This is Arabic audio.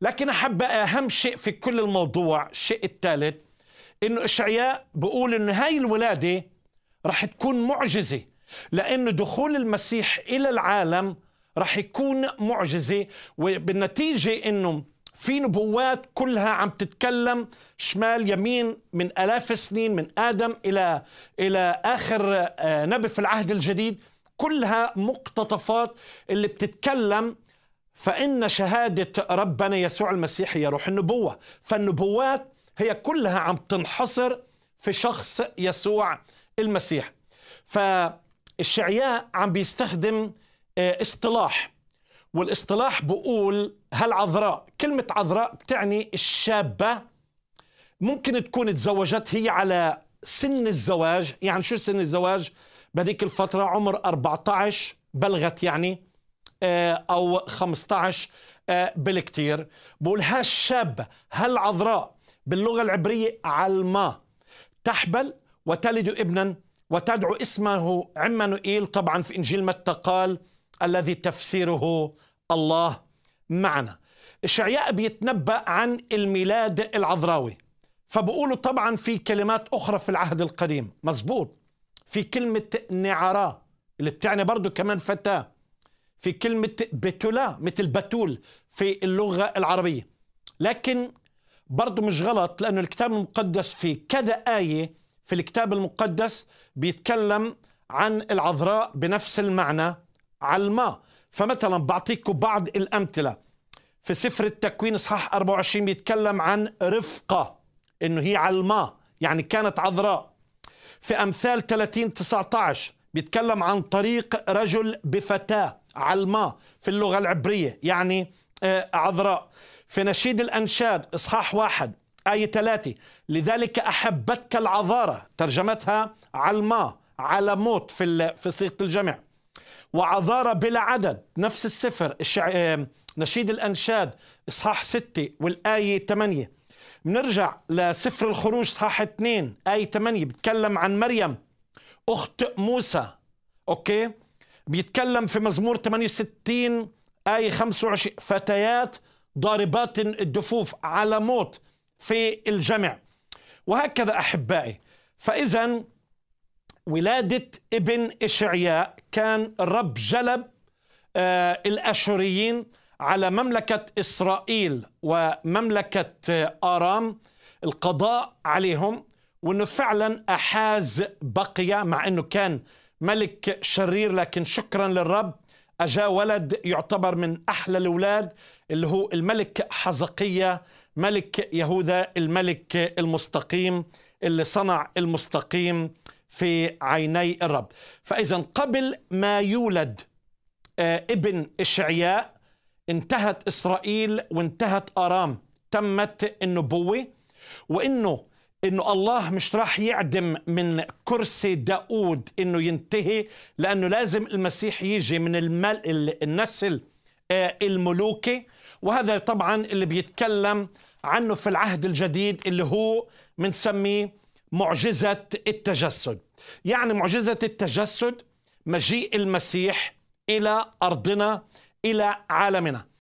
لكن أحب أهم شيء في كل الموضوع الشيء الثالث إنه إشعياء بقول إن هاي الولادة رح تكون معجزة لأن دخول المسيح إلى العالم رح يكون معجزة وبالنتيجة إنه في نبوات كلها عم تتكلم شمال يمين من آلاف السنين من آدم إلى إلى آخر آه، نبي في العهد الجديد كلها مقتطفات اللي بتتكلم فإن شهادة ربنا يسوع المسيح هي روح النبوة فالنبوات هي كلها عم تنحصر في شخص يسوع المسيح فالشعياء عم بيستخدم آه، اصطلاح والاصطلاح بقول هالعذراء كلمة عذراء بتعني الشابة ممكن تكون تزوجت هي على سن الزواج يعني شو سن الزواج بهذيك الفترة عمر 14 بلغت يعني آه، او 15 آه، بالكتير بقول هالشاب هالعذراء باللغة العبرية علما تحبل وتلد ابنا وتدعو اسمه عمانوئيل طبعا في إنجيل متى قال الذي تفسيره الله معنا إشعياء بيتنبأ عن الميلاد العذراوي فبقولوا طبعا في كلمات أخرى في العهد القديم مزبوط في كلمة نعراء اللي بتعني برضو كمان فتاة في كلمة بتولا مثل بتول في اللغة العربية لكن برضه مش غلط لأنه الكتاب المقدس في كذا آية في الكتاب المقدس بيتكلم عن العذراء بنفس المعنى علما فمثلا بعطيكم بعض الأمثلة في سفر التكوين إصحاح 24 بيتكلم عن رفقة إنه هي علما يعني كانت عذراء في أمثال 30 19 بيتكلم عن طريق رجل بفتاة علما في اللغة العبرية يعني آه، عذراء في نشيد الأنشاد إصحاح واحد آية ثلاثة لذلك أحبتك العذارة ترجمتها علما على موت في في صيغة الجمع وعذارة بلا عدد نفس السفر آه، نشيد الأنشاد إصحاح ستة والآية ثمانية بنرجع لسفر الخروج إصحاح اثنين آية ثمانية بتكلم عن مريم أخت موسى أوكي بيتكلم في مزمور 68 آية 25 فتيات ضاربات الدفوف على موت في الجمع وهكذا أحبائي فإذا ولادة ابن إشعياء كان الرب جلب آه الأشوريين على مملكة إسرائيل ومملكة آه، آرام القضاء عليهم وأنه فعلا أحاز بقية مع أنه كان ملك شرير لكن شكرا للرب أجا ولد يعتبر من أحلى الأولاد اللي هو الملك حزقية ملك يهوذا الملك المستقيم اللي صنع المستقيم في عيني الرب فإذا قبل ما يولد آه، ابن إشعياء انتهت إسرائيل وانتهت آرام تمت النبوة وإنه انه الله مش راح يعدم من كرسي داود انه ينتهي لانه لازم المسيح يجي من المل... النسل آه، الملوكي وهذا طبعا اللي بيتكلم عنه في العهد الجديد اللي هو بنسميه معجزة التجسد يعني معجزة التجسد مجيء المسيح إلى أرضنا إلى عالمنا